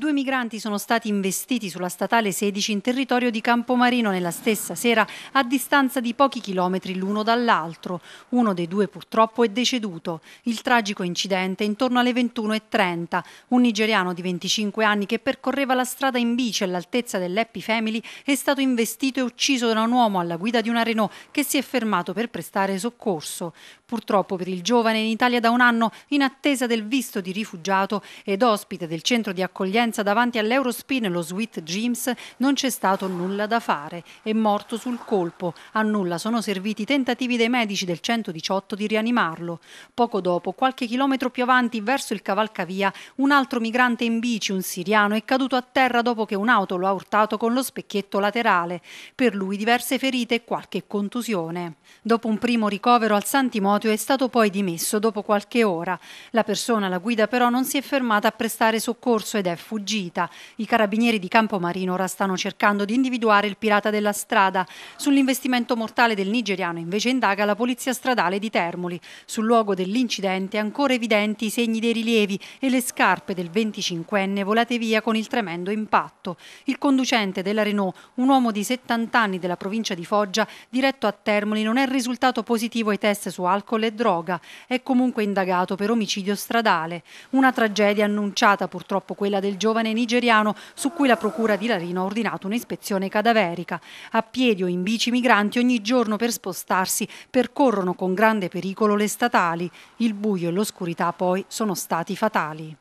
Due migranti sono stati investiti sulla statale 16 in territorio di Campomarino nella stessa sera a distanza di pochi chilometri l'uno dall'altro. Uno dei due purtroppo è deceduto. Il tragico incidente è intorno alle 21.30. Un nigeriano di 25 anni che percorreva la strada in bici all'altezza dell'Happy Family è stato investito e ucciso da un uomo alla guida di una Renault che si è fermato per prestare soccorso. Purtroppo per il giovane in Italia da un anno in attesa del visto di rifugiato ed ospite del centro di accoglienza conferenza davanti all'Eurospin lo Sweet James non c'è stato nulla da fare, è morto sul colpo, a nulla sono serviti i tentativi dei medici del 118 di rianimarlo. Poco dopo, qualche chilometro più avanti verso il cavalcavia, un altro migrante in bici, un siriano, è caduto a terra dopo che un'auto lo ha urtato con lo specchietto laterale. Per lui diverse ferite e qualche contusione. Dopo un primo ricovero al Santimotio è stato poi dimesso dopo qualche ora. La persona alla guida però non si è fermata a prestare soccorso ed è fuggita. I carabinieri di Campomarino ora stanno cercando di individuare il pirata della strada. Sull'investimento mortale del nigeriano invece indaga la polizia stradale di Termoli. Sul luogo dell'incidente ancora evidenti i segni dei rilievi e le scarpe del 25enne volate via con il tremendo impatto. Il conducente della Renault, un uomo di 70 anni della provincia di Foggia, diretto a Termoli, non è risultato positivo ai test su alcol e droga. È comunque indagato per omicidio stradale. Una tragedia annunciata purtroppo quella del giovane nigeriano su cui la procura di Larino ha ordinato un'ispezione cadaverica. A piedi o in bici migranti ogni giorno per spostarsi percorrono con grande pericolo le statali. Il buio e l'oscurità poi sono stati fatali.